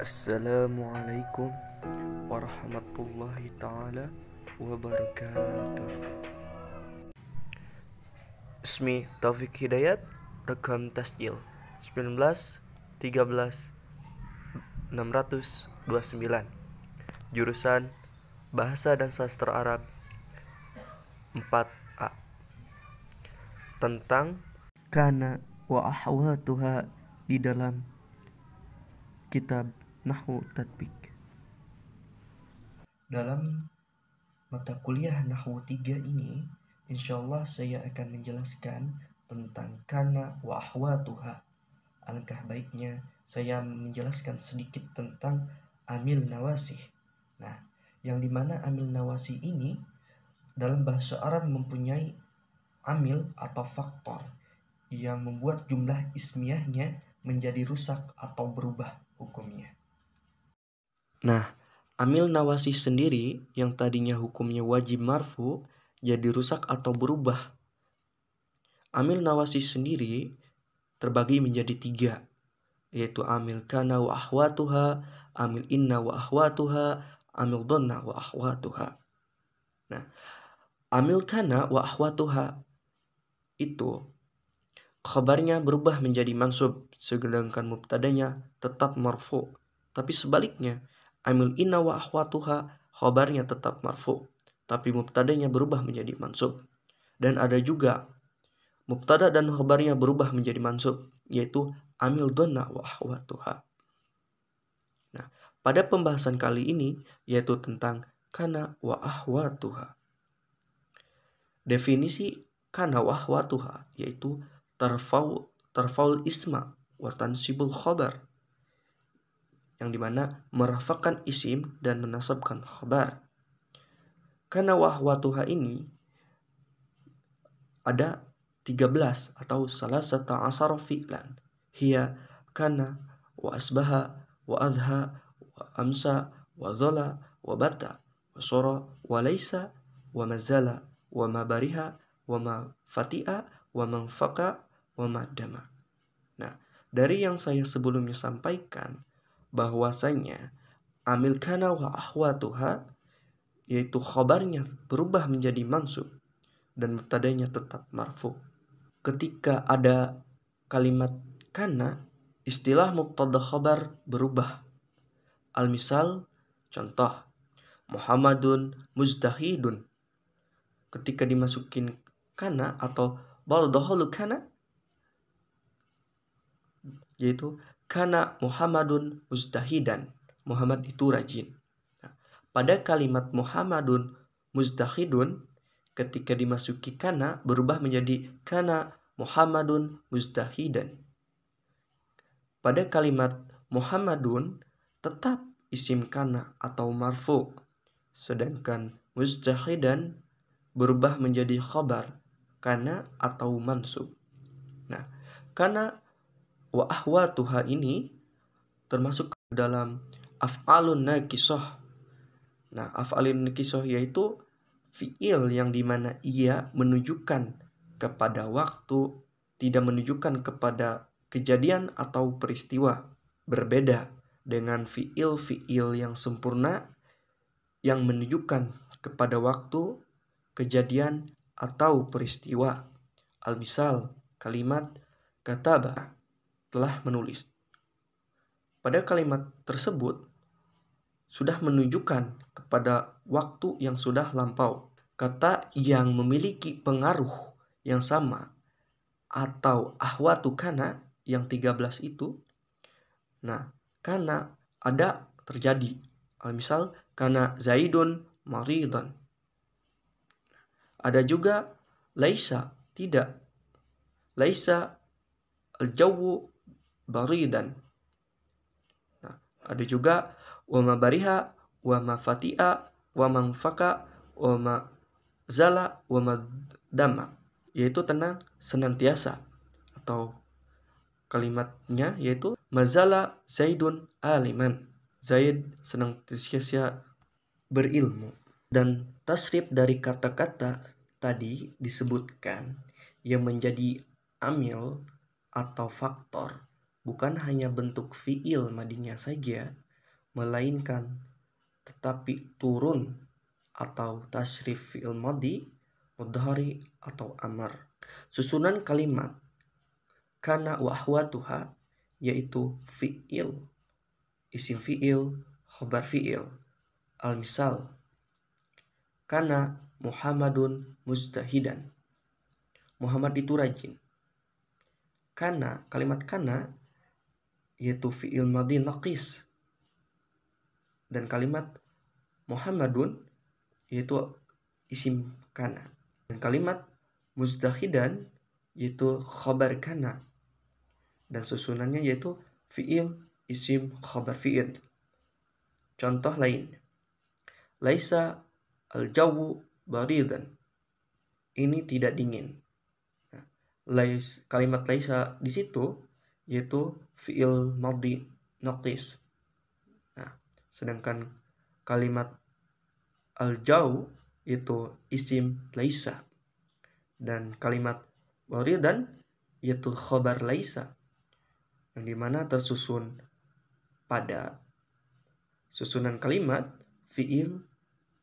Assalamualaikum warahmatullahi taala wabarakatuh. Ismi Taufik Hidayat, rekam tasjil 19 13 629. Jurusan Bahasa dan Sastra Arab 4A. Tentang kana wa ahwatuha di dalam kitab nahu Tatbik. Dalam mata kuliah nahu 3 ini, insya Allah saya akan menjelaskan tentang kana wa Tuha. Alangkah baiknya saya menjelaskan sedikit tentang amil nawasih. Nah, yang dimana amil nawasih ini dalam bahasa Arab mempunyai amil atau faktor yang membuat jumlah ismiahnya menjadi rusak atau berubah hukumnya. Nah, amil nawasi sendiri yang tadinya hukumnya wajib marfu jadi rusak atau berubah. Amil nawasi sendiri terbagi menjadi tiga, yaitu amil kana wa ahwatuha, amil inna wa ahwatuha, amil donna wa ahwatuha. Nah, amil kana wa ahwatuha itu khabarnya berubah menjadi mansub, sedangkan mubtadanya tetap marfu. Tapi sebaliknya, Amil inna wa ahwatuha khobarnya tetap marfu, tapi mubtadanya berubah menjadi mansub. Dan ada juga mubtada dan khobarnya berubah menjadi mansub, yaitu amil dona wa ahwatuha. Nah, pada pembahasan kali ini yaitu tentang kana wa ahwatuha. Definisi kana wa ahwatuha yaitu terfaul isma wa tansibul khobar yang dimana merafakan isim dan menasabkan khabar. Karena wahwatuha ini ada 13 atau salah satu asar fi'lan. Hiya kana wa asbaha wa adha wa amsa wa zola wa bata wa sora wa laisa wa mazala wa mabariha wa fati'a wa manfaqa wa madama. Nah, dari yang saya sebelumnya sampaikan, bahwasanya amil kana wa ahwatuha yaitu khobarnya berubah menjadi mansub dan mubtadanya tetap marfu. Ketika ada kalimat kana, istilah mubtada khobar berubah. Al-misal, contoh, Muhammadun muzdahidun Ketika dimasukin kana atau baldahulu kana, yaitu karena Muhammadun mujtahidan. Muhammad itu rajin. Nah, pada kalimat Muhammadun mujtahidun ketika dimasuki kana berubah menjadi kana Muhammadun mujtahidan. Pada kalimat Muhammadun tetap isim kana atau marfu. Sedangkan mujtahidan berubah menjadi khabar kana atau mansub. Nah, karena wa ahwa tuha ini termasuk ke dalam af'alun nakisoh. Nah, af'alun nakisoh yaitu fi'il yang dimana ia menunjukkan kepada waktu, tidak menunjukkan kepada kejadian atau peristiwa. Berbeda dengan fi'il-fi'il yang sempurna yang menunjukkan kepada waktu, kejadian, atau peristiwa. Al-misal, kalimat, kataba telah menulis. Pada kalimat tersebut, sudah menunjukkan kepada waktu yang sudah lampau. Kata yang memiliki pengaruh yang sama atau ahwatu kana yang 13 itu. Nah, karena ada terjadi. Misal, karena zaidun maridon. Ada juga laisa, tidak. Laisa jauh baridan. Nah, ada juga wama bariha wama ma fatia wa faka, wa zala wama ma dama yaitu tenang senantiasa atau kalimatnya yaitu mazala zaidun aliman zaid senantiasa berilmu dan tasrif dari kata-kata tadi disebutkan yang menjadi amil atau faktor bukan hanya bentuk fiil madinya saja, melainkan tetapi turun atau tasrif fiil madi, mudhari atau amar. Susunan kalimat kana Tuha, yaitu fiil, isim fiil, khobar fiil. Al-misal, karena Muhammadun mujtahidan. Muhammad itu rajin. Karena kalimat karena yaitu fi'il madhi naqis. Dan kalimat Muhammadun yaitu isim kana. Dan kalimat muzdahidan yaitu khabar kana. Dan susunannya yaitu fi'il isim khabar fi'il. Contoh lain. Laisa al-jawu baridan. Ini tidak dingin. Nah, lais, kalimat laisa di situ yaitu fi'il madhi naqis. Nah, sedangkan kalimat al jau itu isim laisa dan kalimat waridan yaitu khobar laisa yang dimana tersusun pada susunan kalimat fiil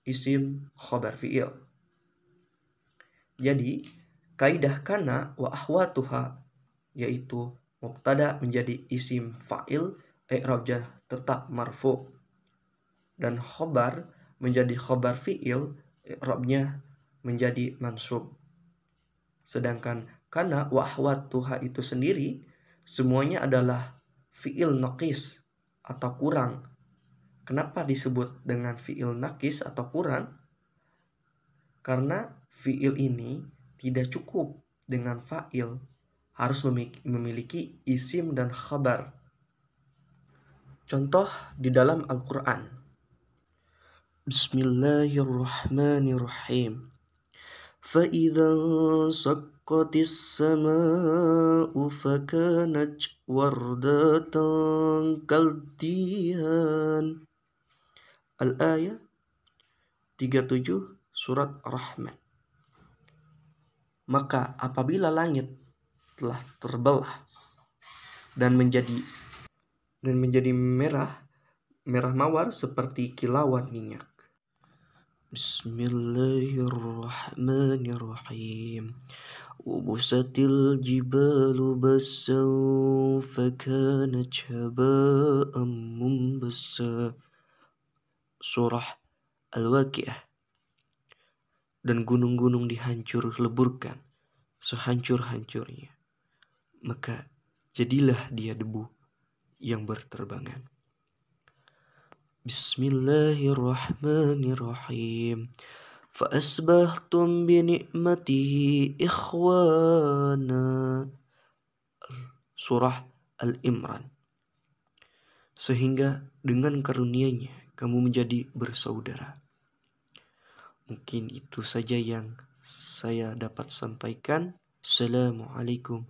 isim khobar fiil jadi kaidah kana wa ahwatuha yaitu mubtada menjadi isim fa'il, i'rabnya tetap marfu. Dan khobar menjadi khobar fi'il, i'rabnya menjadi mansub. Sedangkan karena wahwat tuha itu sendiri semuanya adalah fi'il naqis atau kurang. Kenapa disebut dengan fi'il naqis atau kurang? Karena fi'il ini tidak cukup dengan fa'il harus memiliki isim dan khabar. Contoh di dalam Al-Quran. Bismillahirrahmanirrahim. فإذا انشقت السماء فكانت وردة كالدهان Al-Ayah 37 Surat Rahman Maka apabila langit telah terbelah dan menjadi dan menjadi merah merah mawar seperti kilauan minyak. Bismillahirrahmanirrahim. وبست الجبال بسا فكانت هباء منبسا Surah Al-Waqi'ah Dan gunung-gunung dihancur leburkan sehancur-hancurnya maka jadilah dia debu yang berterbangan. Bismillahirrahmanirrahim. فأسبحتم binikmatihi ikhwana. Surah Al-Imran Sehingga dengan karuniaNya kamu menjadi bersaudara Mungkin itu saja yang saya dapat sampaikan Assalamualaikum